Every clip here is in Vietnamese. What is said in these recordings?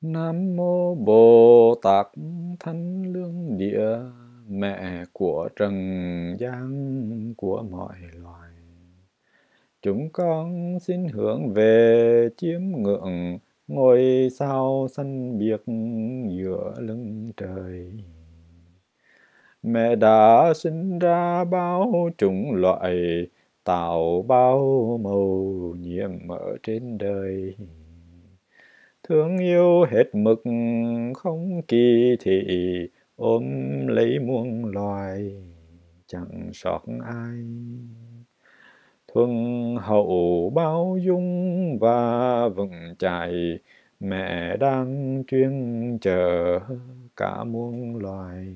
Nam mô Bồ Tát Thánh Lương Địa Mẹ của Trần gian của mọi loài. Chúng con xin hướng về chiếm ngưỡng ngồi sao xanh biệt giữa lưng trời. Mẹ đã sinh ra bao chủng loại, tạo bao màu nhiệm ở trên đời thương yêu hết mực không kỳ thị ôm lấy muôn loài chẳng sót ai thuần hậu bao dung và vững chãi mẹ đang chuyên chờ cả muôn loài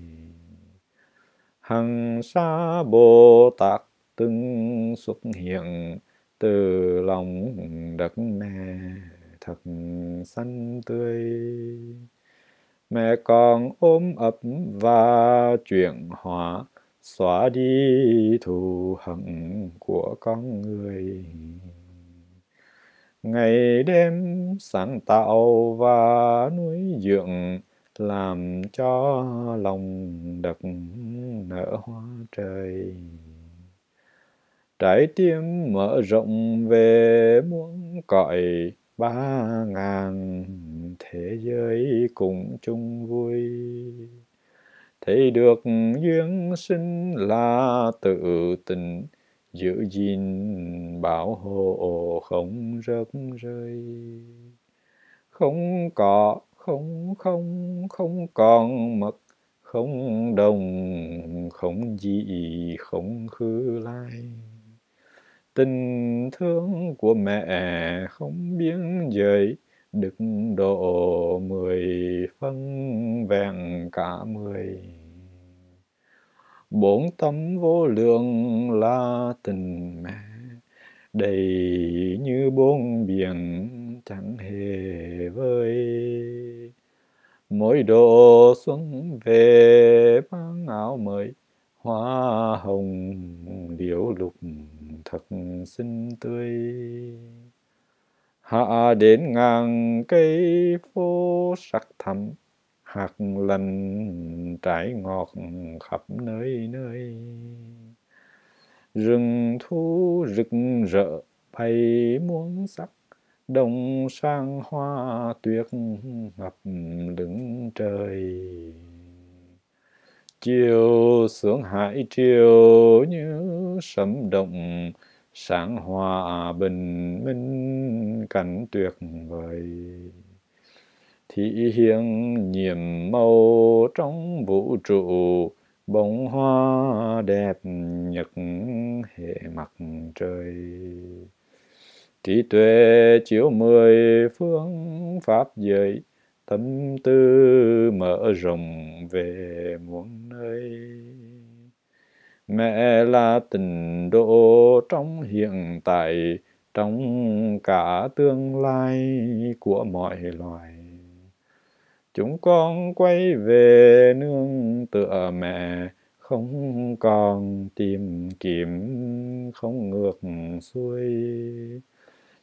hằng xa bồ tát từng xuất hiện từ lòng đất mẹ thật xanh tươi mẹ con ôm ấp và chuyển hóa xóa đi thù hận của con người ngày đêm sáng tạo và nuôi dưỡng làm cho lòng đập nở hoa trời trái tim mở rộng về muôn cõi ba ngàn thế giới cùng chung vui thấy được duyên sinh là tự tình giữ gìn bảo hộ không rớt rơi không có không không không còn mật không đồng không gì không khứ lai tình thương của mẹ không biến giới đức độ mười phân vẹn cả mười bốn tấm vô lượng là tình mẹ đầy như bốn biển chẳng hề vơi mỗi độ xuân về mang áo mới hoa hồng liễu lục thật xinh tươi hạ đến ngang cây phố sắc thắm hạt lành trải ngọt khắp nơi nơi rừng thu rực rỡ bay muôn sắc đồng sang hoa tuyệt ngập đứng trời chiều sướng hải triều như sấm động sáng hòa bình minh cảnh tuyệt vời thị hiền nhiệm màu trong vũ trụ bông hoa đẹp nhật hệ mặt trời trí tuệ chiếu mười phương pháp giới tâm tư mở rộng về muôn trời mẹ là tình độ trong hiện tại trong cả tương lai của mọi loài chúng con quay về nương tựa mẹ không còn tìm kiếm không ngược xuôi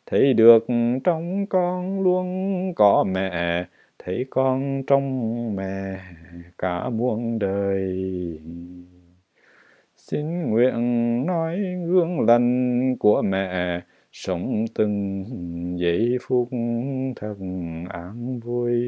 thấy được trong con luôn có mẹ thấy con trong mẹ cả muôn đời xin nguyện nói gương lành của mẹ sống từng giây phút thật an vui